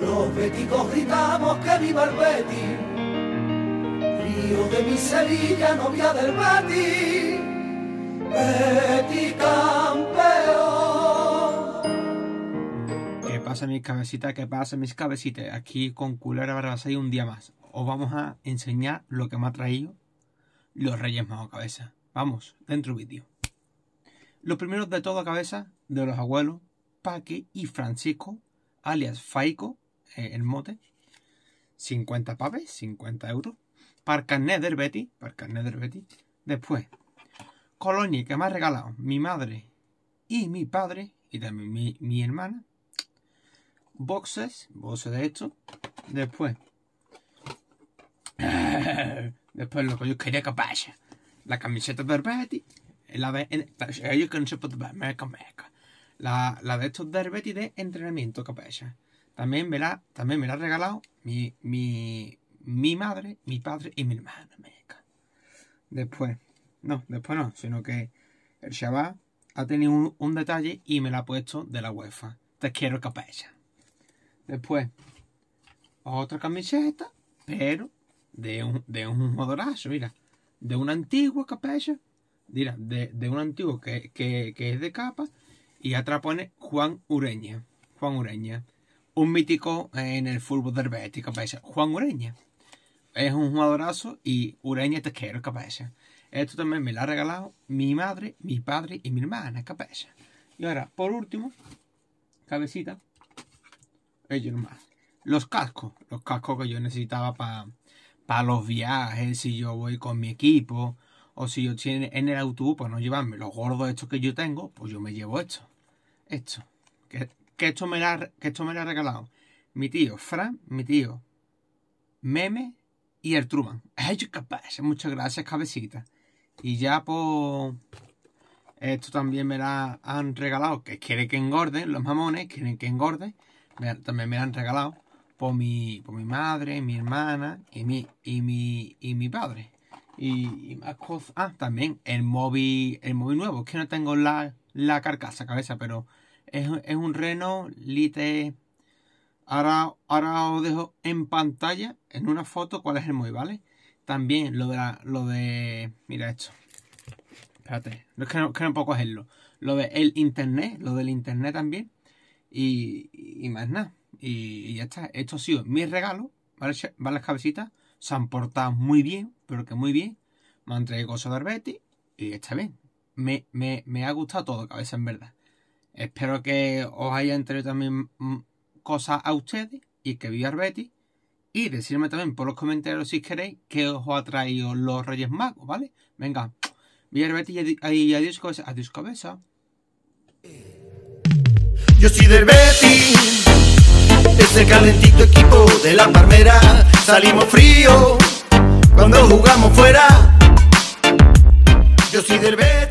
Los beticos gritamos que viva el Betty. de mi Sevilla, novia del Betty. Betty campeón. ¿Qué pasa mis cabecitas? ¿Qué pasa mis cabecitas? Aquí con Culera barbasa y un día más. Os vamos a enseñar lo que me ha traído los Reyes Magos Cabeza. Vamos, dentro vídeo. Los primeros de todo, cabeza, de los abuelos, Paque y Francisco, alias Faico, eh, el mote, 50 paves, 50 euros, para carnet del Betty, para Betty. Después, Colonia, que me ha regalado mi madre y mi padre, y también mi, hermana. Boxes, boxes de esto. Después, después lo que yo quería que pase, la camiseta del Betty, la de, que no se puede ver, meca, la, de estos derbetis de entrenamiento capella. También me la, también me ha regalado mi, mi, mi madre, mi padre y mi hermana. Después, no, después no, sino que el Shabbat ha tenido un, detalle y me la ha puesto de la UEFA. Te quiero capella. Después, otra camiseta, pero de un, de un modorazo, mira. De una antigua capella, mira, de, de un antiguo que, que es de capa y atrás pone Juan Ureña. Juan Ureña. Un mítico eh, en el fútbol del Betis, Juan Ureña. Es un jugadorazo y Ureña te quiero, capaz. Esto también me lo ha regalado mi madre, mi padre y mi hermana, capaz. Y ahora, por último, cabecita. Ellos nomás Los cascos. Los cascos que yo necesitaba para para los viajes, si yo voy con mi equipo, o si yo tiene en el autobús para pues no llevarme los gordos estos que yo tengo, pues yo me llevo estos esto. Que, esto, me la, que esto me ha regalado mi tío Fran, mi tío Meme y el Truman. ¡Ay, capaz! Muchas gracias, cabecita. Y ya, por... Pues, esto también me la han regalado. Que quiere que engorde, los mamones quieren que engorde. también me la han regalado por mi, por mi madre, mi hermana y mi, y mi, y mi padre. Y, más cosas. Ah, también el móvil, el móvil nuevo. Es que no tengo la, la carcasa, cabeza, pero es, un Reno Lite. Ahora, ahora os dejo en pantalla, en una foto, cuál es el móvil, ¿vale? También lo de lo de. Mira esto. Espérate, no es que no, puedo cogerlo. Lo de el internet, lo del internet también. Y, más nada. Y, ya está. Esto ha sido mi regalo. ¿Vale? ¿Vale? Las cabecitas se han portado muy bien pero que muy bien. Me han traído cosas de Arbeti y está bien. Me, ha gustado todo, cabeza, en verdad. Espero que os haya entregado también mm, cosas a ustedes y que viva Arbeti Y decirme también por los comentarios, si queréis, que os ha traído los Reyes Magos, ¿vale? Venga, viva Arbeti y, adiós, cabeza. Yo soy del es el calentito equipo de la palmera. Salimos frío cuando jugamos fuera. Yo soy del B.